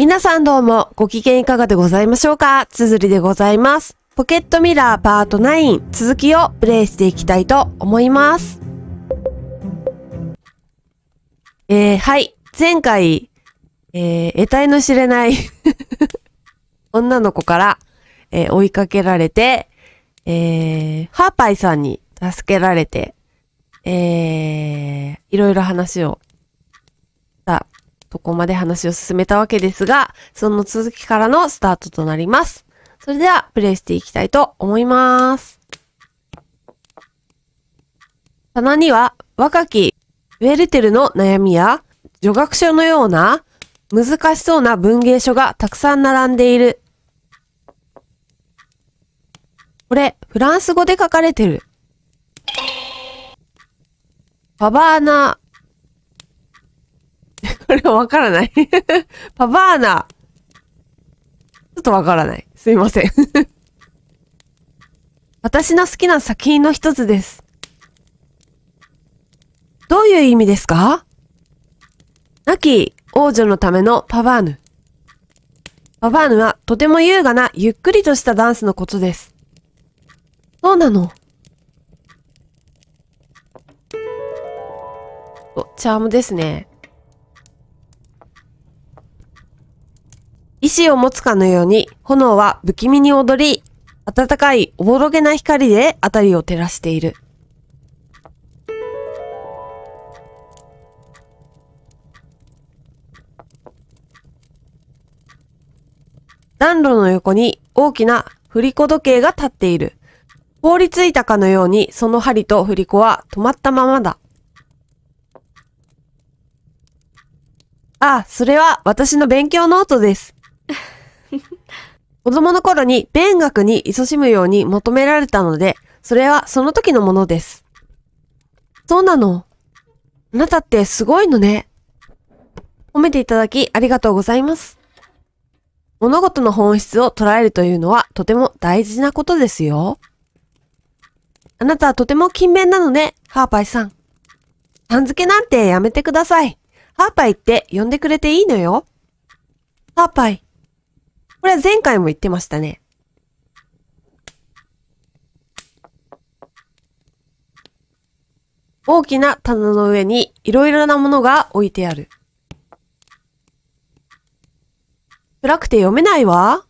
皆さんどうもご機嫌いかがでございましょうかつづりでございます。ポケットミラーパート9続きをプレイしていきたいと思います。えー、はい。前回、えー、得体の知れない 女の子から、えー、追いかけられて、えー、ハーパイさんに助けられて、えー、いろいろ話をしたそこまで話を進めたわけですが、その続きからのスタートとなります。それでは、プレイしていきたいと思います。棚には、若きウェルテルの悩みや、女学書のような難しそうな文芸書がたくさん並んでいる。これ、フランス語で書かれてる。ファバーナこれはわからない パバーナ。ちょっとわからない。すいません 私の好きな作品の一つです。どういう意味ですか亡き王女のためのパバーヌ。パバーヌはとても優雅なゆっくりとしたダンスのことです。そうなの。お、チャームですね。意志を持つかのように、炎は不気味に踊り、暖かいおぼろげな光で辺りを照らしている。暖炉の横に大きな振り子時計が立っている。凍りついたかのようにその針と振り子は止まったままだ。ああ、それは私の勉強ノートです。子供の頃に勉学に勤しむように求められたので、それはその時のものです。そうなの。あなたってすごいのね。褒めていただきありがとうございます。物事の本質を捉えるというのはとても大事なことですよ。あなたはとても勤勉なのね、ハーパイさん。さん付けなんてやめてください。ハーパイって呼んでくれていいのよ。ハーパイ。これは前回も言ってましたね。大きな棚の上にいろいろなものが置いてある。暗くて読めないわ。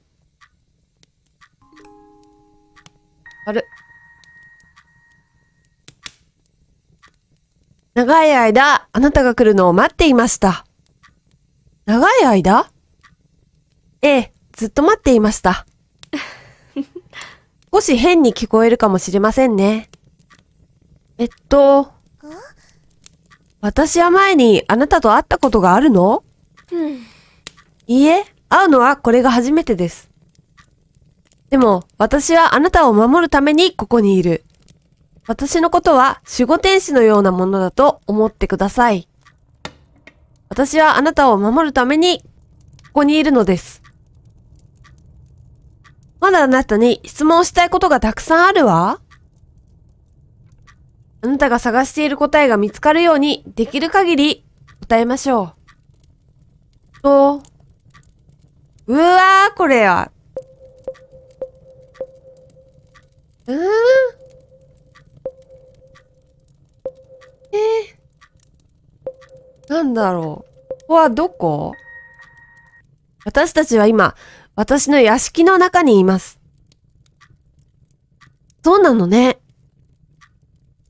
ある。長い間、あなたが来るのを待っていました。長い間ええ、ずっと待っていました。少し変に聞こえるかもしれませんね。えっと、私は前にあなたと会ったことがあるの、うん、いいえ、会うのはこれが初めてです。でも、私はあなたを守るためにここにいる。私のことは守護天使のようなものだと思ってください。私はあなたを守るためにここにいるのです。まだあなたに質問したいことがたくさんあるわ。あなたが探している答えが見つかるように、できる限り答えましょう。と、うわー、これは。うーん。えー、なんだろう。ここはどこ私たちは今、私の屋敷の中にいます。そうなのね。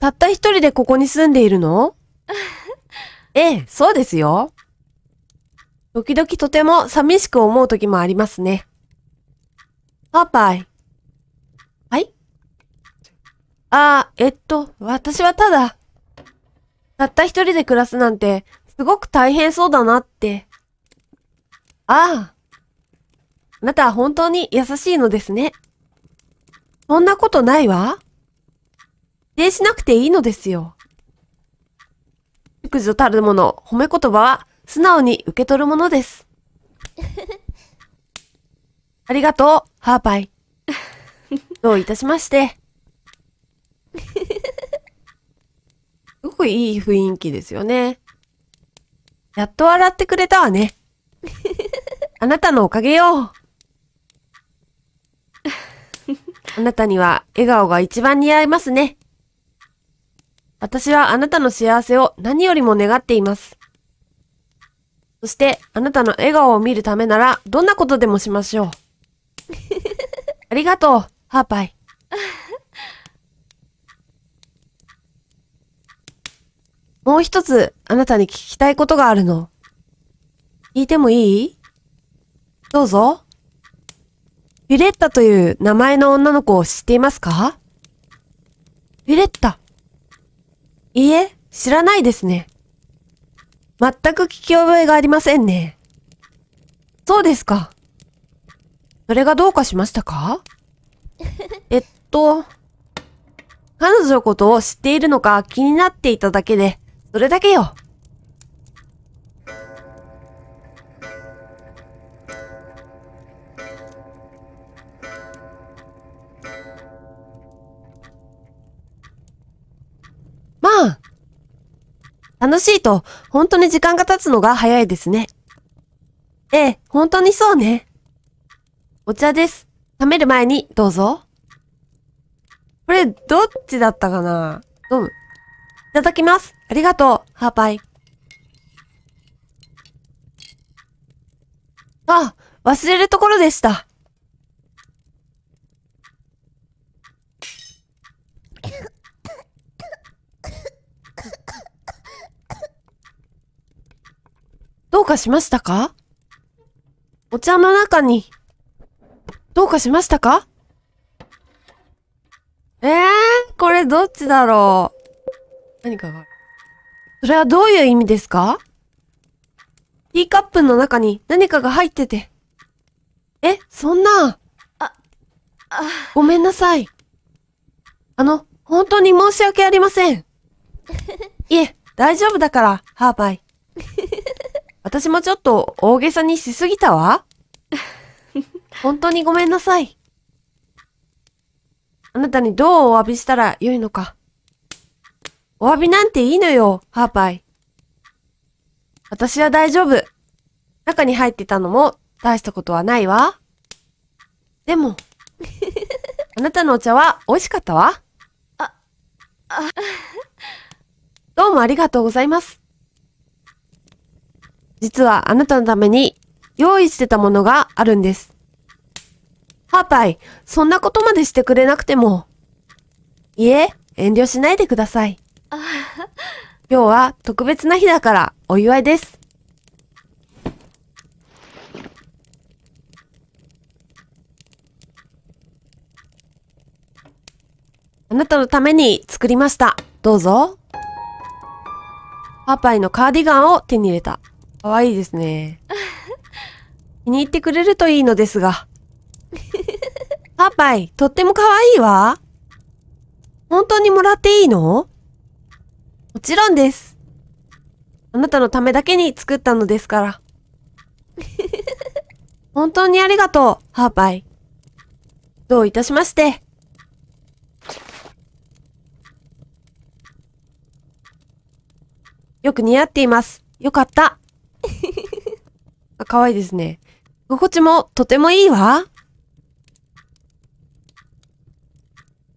たった一人でここに住んでいるの ええ、そうですよ。時々とても寂しく思う時もありますね。パパイ。はいああ、えっと、私はただ、たった一人で暮らすなんて、すごく大変そうだなって。ああ、あなたは本当に優しいのですね。そんなことないわ。否定しなくていいのですよ。熟女たるもの、褒め言葉は素直に受け取るものです。ありがとう、ハーパイ。どういたしまして。すごくいい雰囲気ですよね。やっと笑ってくれたわね。あなたのおかげよ。あなたには笑顔が一番似合いますね。私はあなたの幸せを何よりも願っています。そして、あなたの笑顔を見るためなら、どんなことでもしましょう。ありがとう、ハーパイ。もう一つ、あなたに聞きたいことがあるの。聞いてもいいどうぞ。フィレッタという名前の女の子を知っていますかフィレッタ。いいえ、知らないですね。全く聞き覚えがありませんね。そうですか。それがどうかしましたか えっと、彼女のことを知っているのか気になっていただけで、それだけよ。ん。楽しいと、本当に時間が経つのが早いですね。ええ、本当にそうね。お茶です。冷める前に、どうぞ。これ、どっちだったかなうむ。いただきます。ありがとう、ハーパイ。あ、忘れるところでした。どうかしましたかお茶の中に、どうかしましたかえー、これどっちだろう何かがある。それはどういう意味ですかティーカップの中に何かが入ってて。え、そんな。あ、あ。ごめんなさい。あの、本当に申し訳ありません。いえ、大丈夫だから、ハーバイ。私もちょっと大げさにしすぎたわ。本当にごめんなさい。あなたにどうお詫びしたらよいのか。お詫びなんていいのよ、ハーパイ。私は大丈夫。中に入ってたのも大したことはないわ。でも、あなたのお茶は美味しかったわ。あ、あ、どうもありがとうございます。実はあなたのために用意してたものがあるんです。ハーパイ、そんなことまでしてくれなくても。いえ、遠慮しないでください。今日は特別な日だからお祝いです。あなたのために作りました。どうぞ。パパイのカーディガンを手に入れた。可愛いですね。気に入ってくれるといいのですが。パパイ、とっても可愛いわ。本当にもらっていいのもちろんです。あなたのためだけに作ったのですから。本当にありがとう、ハーパイ。どういたしまして。よく似合っています。よかった。あ、可愛いですね。心地もとてもいいわ。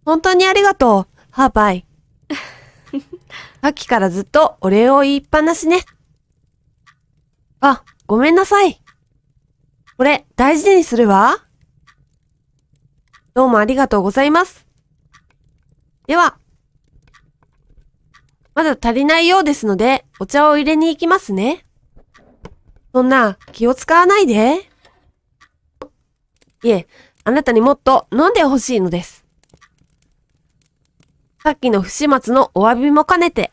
本当にありがとう、ハーパイ。さっきからずっとお礼を言いっぱなしね。あ、ごめんなさい。これ、大事にするわ。どうもありがとうございます。では、まだ足りないようですので、お茶を入れに行きますね。そんな、気を使わないで。いえ、あなたにもっと飲んでほしいのです。さっきの不始末のお詫びも兼ねて。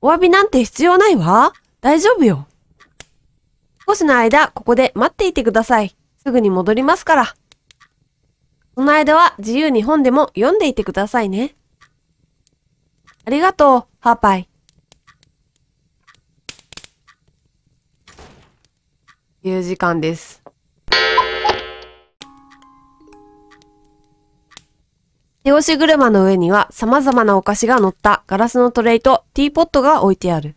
お詫びなんて必要ないわ。大丈夫よ。少しの間、ここで待っていてください。すぐに戻りますから。その間は自由に本でも読んでいてくださいね。ありがとう、ハーパイ。いう時間です。手押し車の上には様々なお菓子が乗ったガラスのトレイとティーポットが置いてある。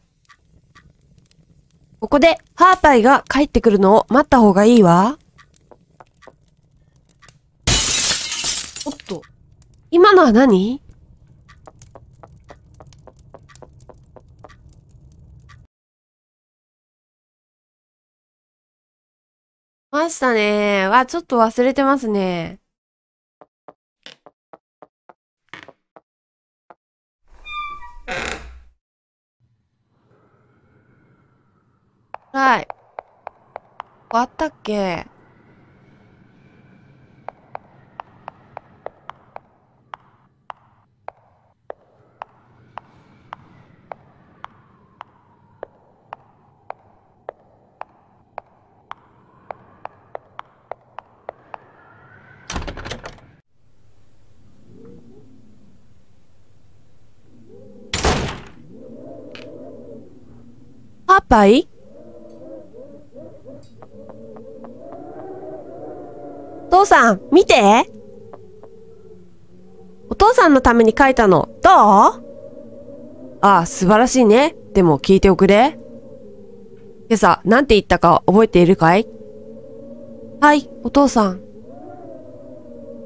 ここでハーパイが帰ってくるのを待った方がいいわ。おっと、今のは何ましたね。わ、ちょっと忘れてますね。はい。終わったっけ Papai? Tosan, お父さんのために書いたの、どうああ、素晴らしいね。でも聞いておくれ。今朝、なんて言ったか覚えているかいはい、お父さん。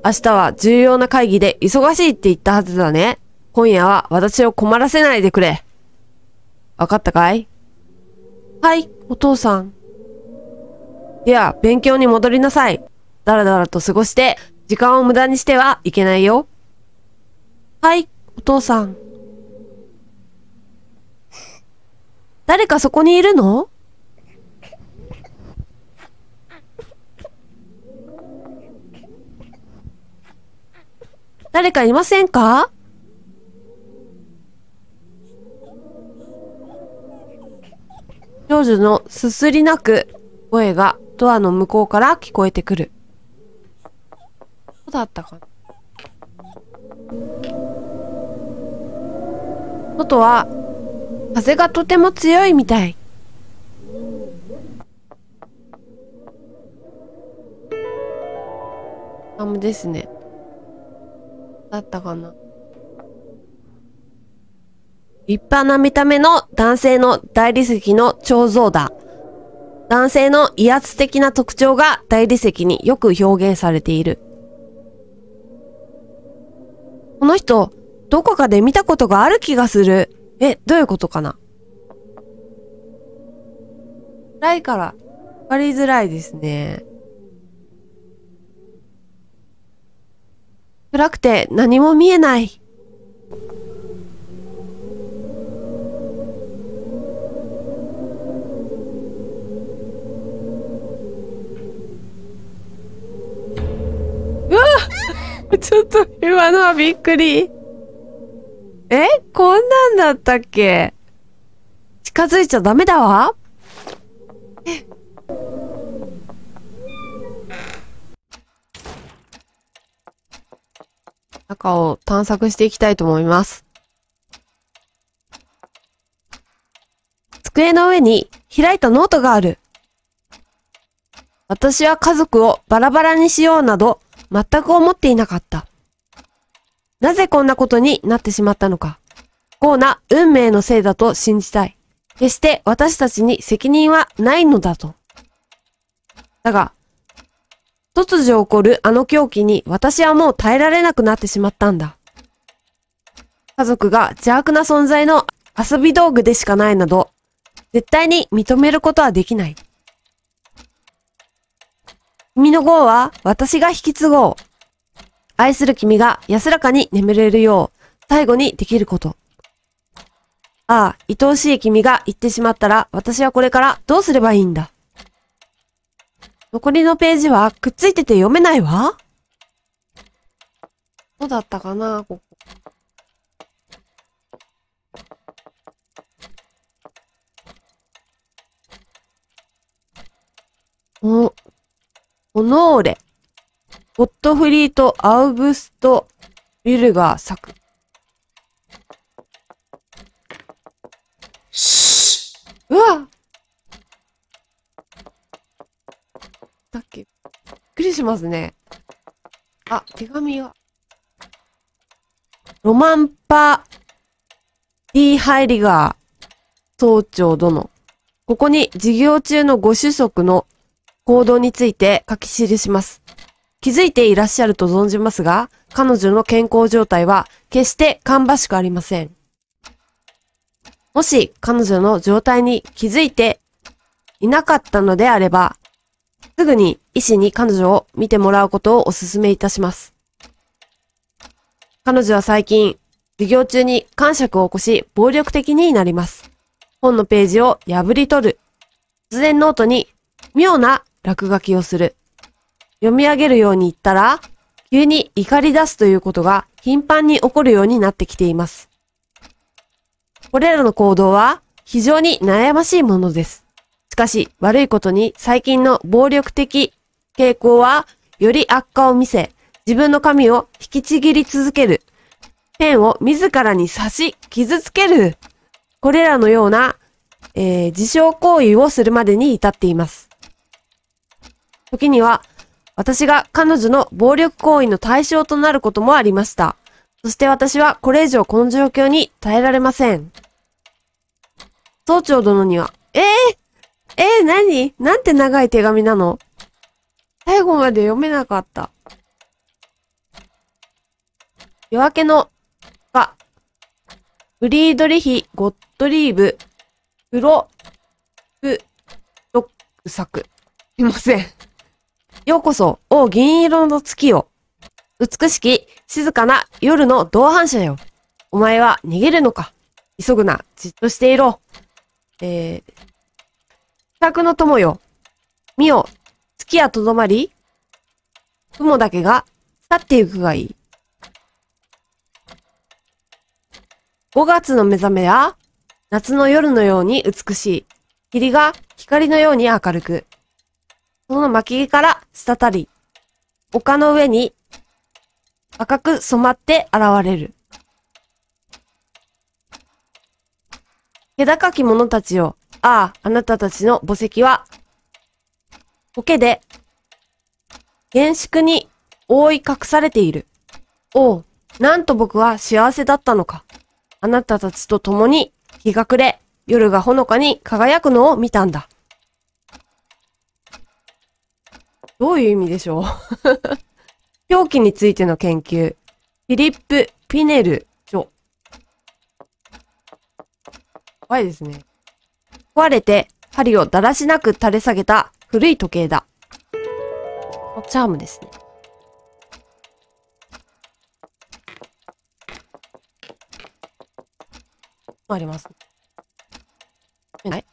明日は重要な会議で忙しいって言ったはずだね。今夜は私を困らせないでくれ。わかったかいはい、お父さん。いや、勉強に戻りなさい。だらだらと過ごして、時間を無駄にしてはいけないよ。はい、お父さん。誰かそこにいるの誰かいませんか少女のすすり泣く声がドアの向こうから聞こえてくる。そうだったか外は風がとても強いみたい。あ、もですね。だったかな。立派な見た目の男性の大理石の彫像だ。男性の威圧的な特徴が大理石によく表現されている。この人、どこかで見たことがある気がする。え、どういうことかな暗いから、わかりづらいですね。暗くて何も見えない。ちょっと今のはびっくり。えこんなんだったっけ近づいちゃダメだわ。中を探索していきたいと思います。机の上に開いたノートがある。私は家族をバラバラにしようなど全く思っていなかった。なぜこんなことになってしまったのか。こうな運命のせいだと信じたい。決して私たちに責任はないのだと。だが、突如起こるあの狂気に私はもう耐えられなくなってしまったんだ。家族が邪悪な存在の遊び道具でしかないなど、絶対に認めることはできない。君の号は私が引き継ごう。愛する君が安らかに眠れるよう、最後にできること。ああ、愛おしい君が行ってしまったら、私はこれからどうすればいいんだ。残りのページはくっついてて読めないわ。どうだったかなここ。お、ホノーレ、ゴットフリート・アウグスト・ビルガー作。うわだっけびっくりしますね。あ、手紙が。ロマンパ・ディ・ハイリガー総長殿。ここに授業中のご子息の行動について書き記します。気づいていらっしゃると存じますが、彼女の健康状態は決して芳しくありません。もし彼女の状態に気づいていなかったのであれば、すぐに医師に彼女を見てもらうことをお勧めいたします。彼女は最近、授業中に感触を起こし暴力的になります。本のページを破り取る。突然ノートに妙な落書きをする。読み上げるように言ったら、急に怒り出すということが頻繁に起こるようになってきています。これらの行動は非常に悩ましいものです。しかし、悪いことに最近の暴力的傾向はより悪化を見せ、自分の髪を引きちぎり続ける。ペンを自らに刺し、傷つける。これらのような、えー、自傷行為をするまでに至っています。時には、私が彼女の暴力行為の対象となることもありました。そして私はこれ以上この状況に耐えられません。総長殿には、えー、えー、何なんて長い手紙なの最後まで読めなかった。夜明けの、が、フリードリヒ・ゴットリーブ、プロ、プ、ドック作。すいません。ようこそ、お銀色の月よ。美しき、静かな夜の同伴者よ。お前は逃げるのか。急ぐな、じっとしていろ。えー、画の友よ。見よ、月はとどまり、雲だけが去ってゆくがいい。5月の目覚めや、夏の夜のように美しい。霧が光のように明るく。その巻きから滴り、丘の上に赤く染まって現れる。気高き者たちよ。ああ、あなたたちの墓石は、苔で、厳粛に覆い隠されている。おう、なんと僕は幸せだったのか。あなたたちと共に日が暮れ、夜がほのかに輝くのを見たんだ。どういう意味でしょう表記についての研究。フィリップ・ピネル著。怖いですね。壊れて、針をだらしなく垂れ下げた古い時計だ。チャームですね。あります、はい。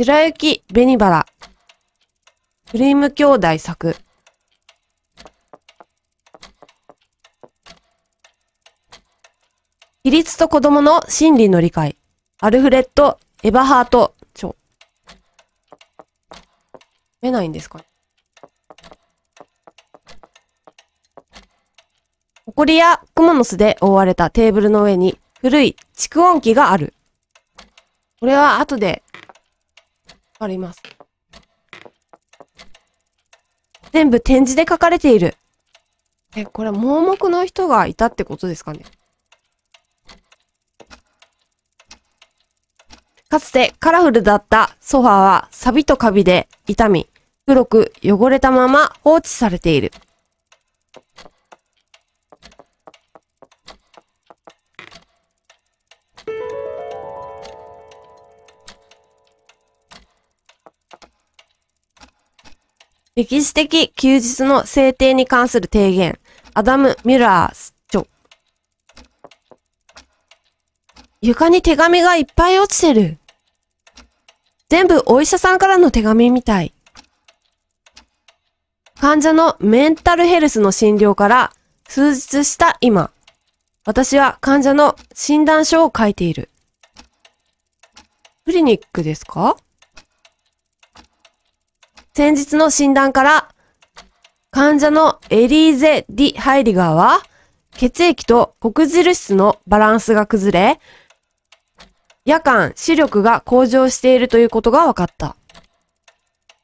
白雪紅原。クリーム兄弟作。比率と子供の心理の理解。アルフレッド・エバハート著。出ないんですかね。埃やクモの巣で覆われたテーブルの上に古い蓄音機がある。これは後であります。全部点字で書かれている。え、これ盲目の人がいたってことですかねかつてカラフルだったソファーはサビとカビで痛み、黒く汚れたまま放置されている。歴史的休日の制定に関する提言。アダム・ミュラー著。床に手紙がいっぱい落ちてる。全部お医者さんからの手紙みたい。患者のメンタルヘルスの診療から数日した今、私は患者の診断書を書いている。クリニックですか先日の診断から、患者のエリーゼ・ディ・ハイリガーは、血液と黒汁質のバランスが崩れ、夜間視力が向上しているということが分かった。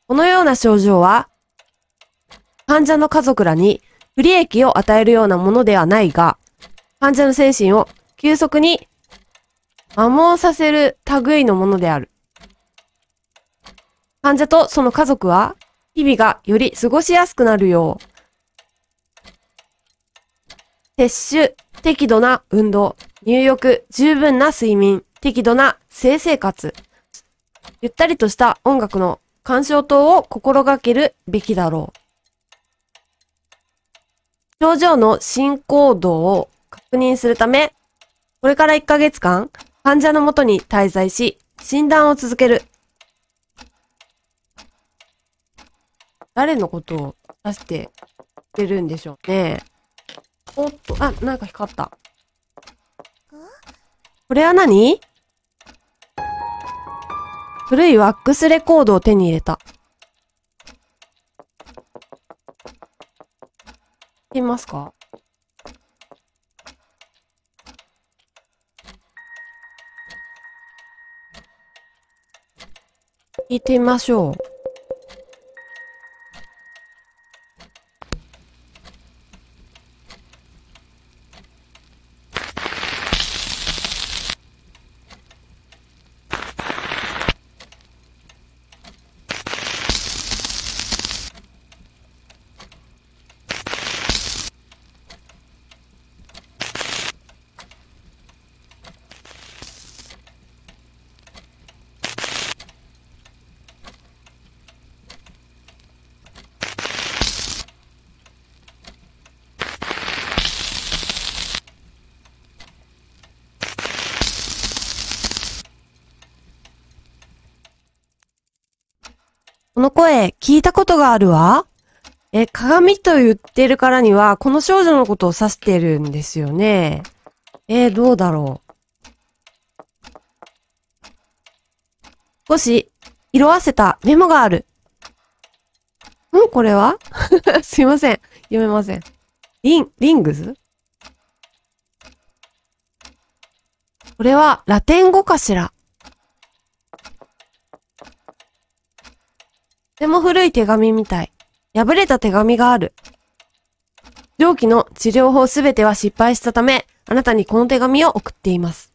このような症状は、患者の家族らに不利益を与えるようなものではないが、患者の精神を急速に摩耗させる類のものである。患者とその家族は、日々がより過ごしやすくなるよう。摂取、適度な運動、入浴、十分な睡眠、適度な性生活、ゆったりとした音楽の鑑賞等を心がけるべきだろう。症状の進行度を確認するため、これから1ヶ月間、患者のもとに滞在し、診断を続ける。誰のことを指しててるんでしょうね。おっと、あ、なんか光った。これは何古いワックスレコードを手に入れた。いますか聞いてみましょう。この声、聞いたことがあるわ。え、鏡と言ってるからには、この少女のことを指してるんですよね。えー、どうだろう。少し、色あせたメモがある。んこれは すいません。読めません。リン、リングズこれはラテン語かしらても古い手紙みたい。破れた手紙がある。上記の治療法すべては失敗したため、あなたにこの手紙を送っています。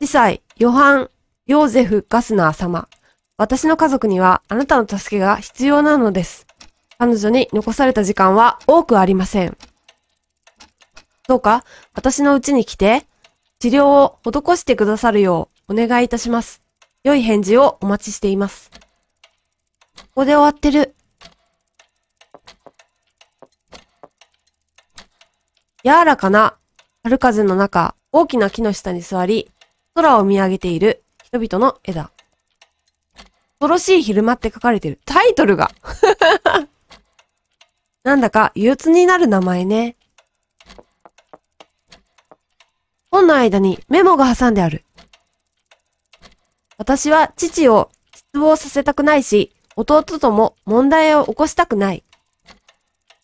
司祭、ヨハン・ヨーゼフ・ガスナー様。私の家族にはあなたの助けが必要なのです。彼女に残された時間は多くありません。どうか、私の家に来て、治療を施してくださるようお願いいたします。良い返事をお待ちしています。ここで終わってる。柔らかな春風の中、大きな木の下に座り、空を見上げている人々の絵だ。恐ろしい昼間って書かれてる。タイトルが なんだか憂鬱になる名前ね。本の間にメモが挟んである。私は父を失望させたくないし、弟とも問題を起こしたくない。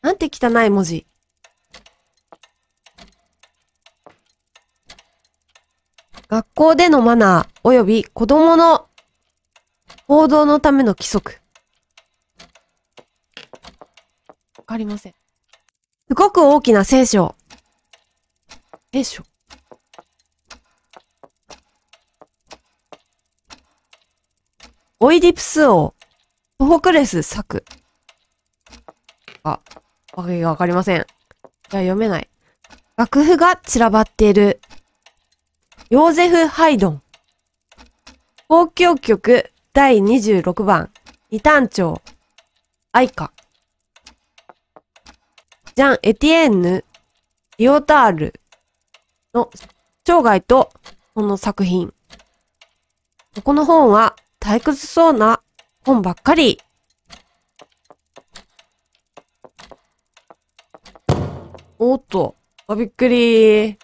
なんて汚い文字。学校でのマナー及び子供の行動のための規則。わかりません。すごく大きな聖書。聖書。オイディプス王。ホホクレス作。あ、わけがわかりません。じゃあ読めない。楽譜が散らばっている。ヨーゼフ・ハイドン。交響曲第26番。二単調。愛歌。ジャン・エティエンヌ・リオタールの生涯とこの作品。ここの本は退屈そうな本ばっかり。おっと。あ、びっくり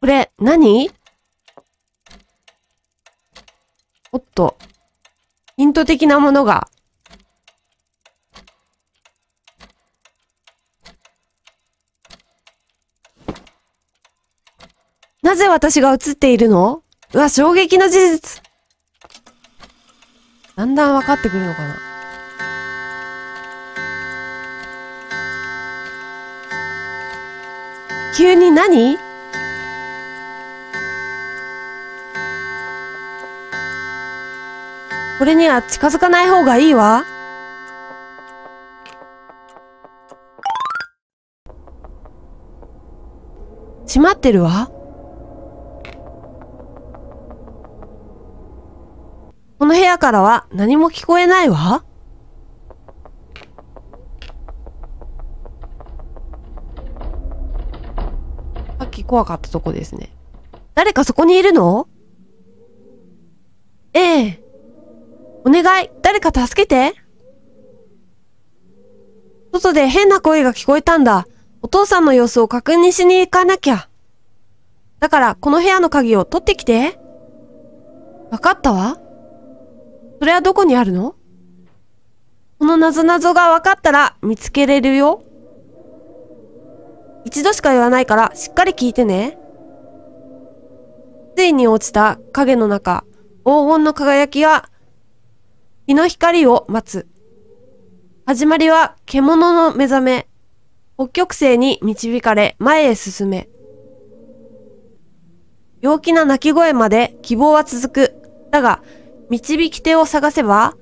これ、何おっと。ヒント的なものが。なぜ私が映っているのうわ、衝撃の事実だんだん分かってくるのかな急に何これには近づかない方がいいわ。閉まってるわ。この部屋からは何も聞こえないわ。さっき怖かったとこですね。誰かそこにいるのええ。お願い、誰か助けて。外で変な声が聞こえたんだ。お父さんの様子を確認しに行かなきゃ。だから、この部屋の鍵を取ってきて。わかったわ。それはどこにあるのこのなぞなぞが分かったら見つけれるよ。一度しか言わないからしっかり聞いてね。ついに落ちた影の中、黄金の輝きは、日の光を待つ。始まりは獣の目覚め。北極星に導かれ前へ進め。陽気な鳴き声まで希望は続く。だが、導き手を探せば、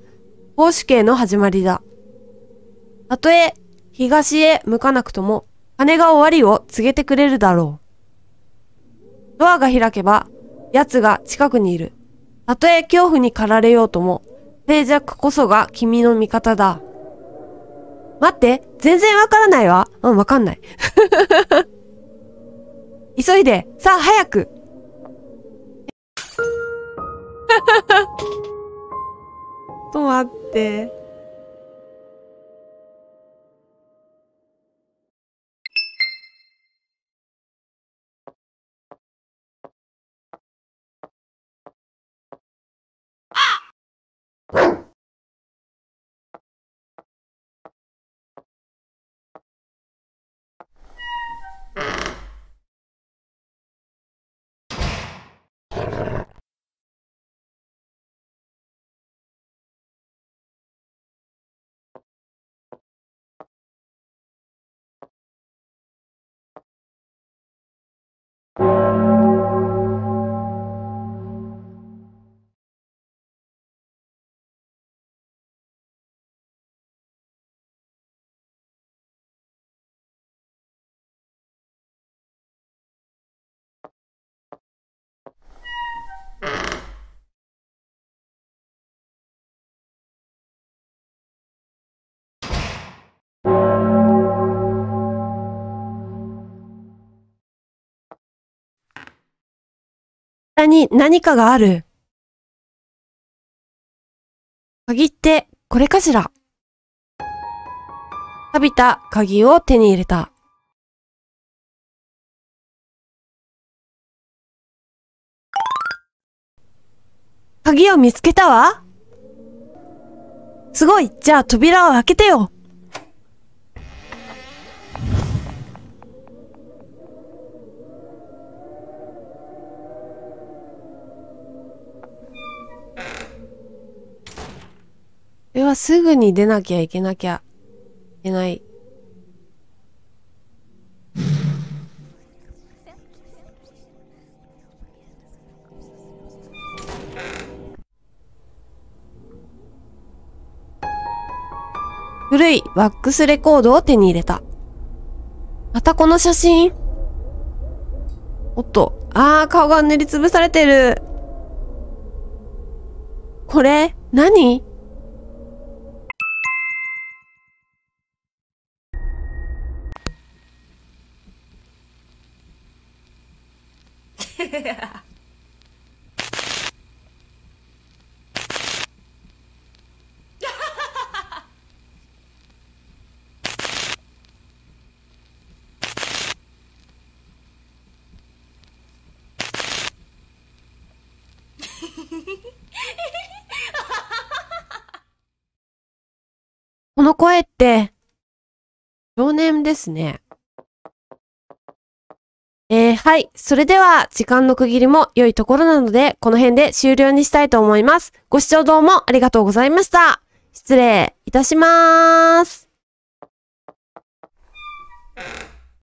公主刑の始まりだ。たとえ、東へ向かなくとも、金が終わりを告げてくれるだろう。ドアが開けば、奴が近くにいる。たとえ恐怖に駆られようとも、静寂こそが君の味方だ。待って、全然わからないわ。うん、わかんない。急いで、さあ早く と待って。you 下に何かがある。鍵ってこれかしら錆びた鍵を手に入れた。鍵を見つけたわすごいじゃあ扉を開けてよれはすぐに出なきゃいけなきゃいけない。古いワックスレコードを手に入れた。またこの写真おっと、あー、顔が塗りつぶされてる。これ、何ですね。えー、はい。それでは、時間の区切りも良いところなので、この辺で終了にしたいと思います。ご視聴どうもありがとうございました。失礼いたしまーす。